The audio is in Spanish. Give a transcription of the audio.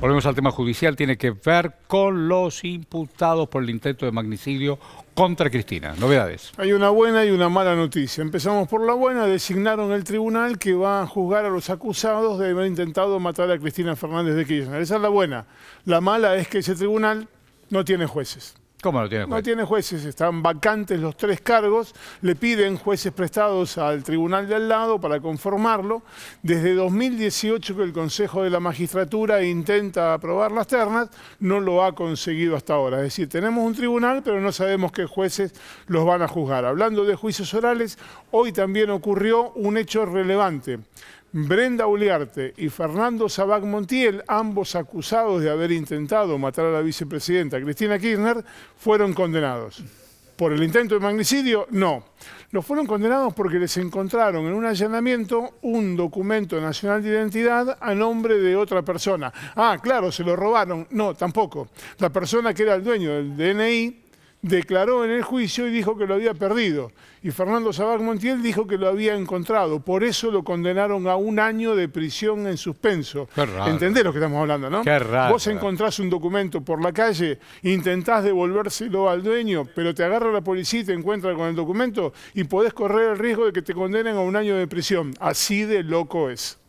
Volvemos al tema judicial, tiene que ver con los imputados por el intento de magnicidio contra Cristina. Novedades. Hay una buena y una mala noticia. Empezamos por la buena. Designaron el tribunal que va a juzgar a los acusados de haber intentado matar a Cristina Fernández de Kirchner. Esa es la buena. La mala es que ese tribunal no tiene jueces. ¿Cómo lo tiene No tiene jueces, están vacantes los tres cargos, le piden jueces prestados al tribunal de al lado para conformarlo. Desde 2018 que el Consejo de la Magistratura intenta aprobar las ternas, no lo ha conseguido hasta ahora. Es decir, tenemos un tribunal, pero no sabemos qué jueces los van a juzgar. Hablando de juicios orales, hoy también ocurrió un hecho relevante. Brenda Uliarte y Fernando Sabac Montiel, ambos acusados de haber intentado matar a la vicepresidenta Cristina Kirchner, fueron condenados. ¿Por el intento de magnicidio? No. Los fueron condenados porque les encontraron en un allanamiento un documento nacional de identidad a nombre de otra persona. Ah, claro, se lo robaron. No, tampoco. La persona que era el dueño del DNI declaró en el juicio y dijo que lo había perdido. Y Fernando Sabac Montiel dijo que lo había encontrado. Por eso lo condenaron a un año de prisión en suspenso. Qué ¿Entendés lo que estamos hablando, no? Vos encontrás un documento por la calle, intentás devolvérselo al dueño, pero te agarra la policía y te encuentra con el documento y podés correr el riesgo de que te condenen a un año de prisión. Así de loco es.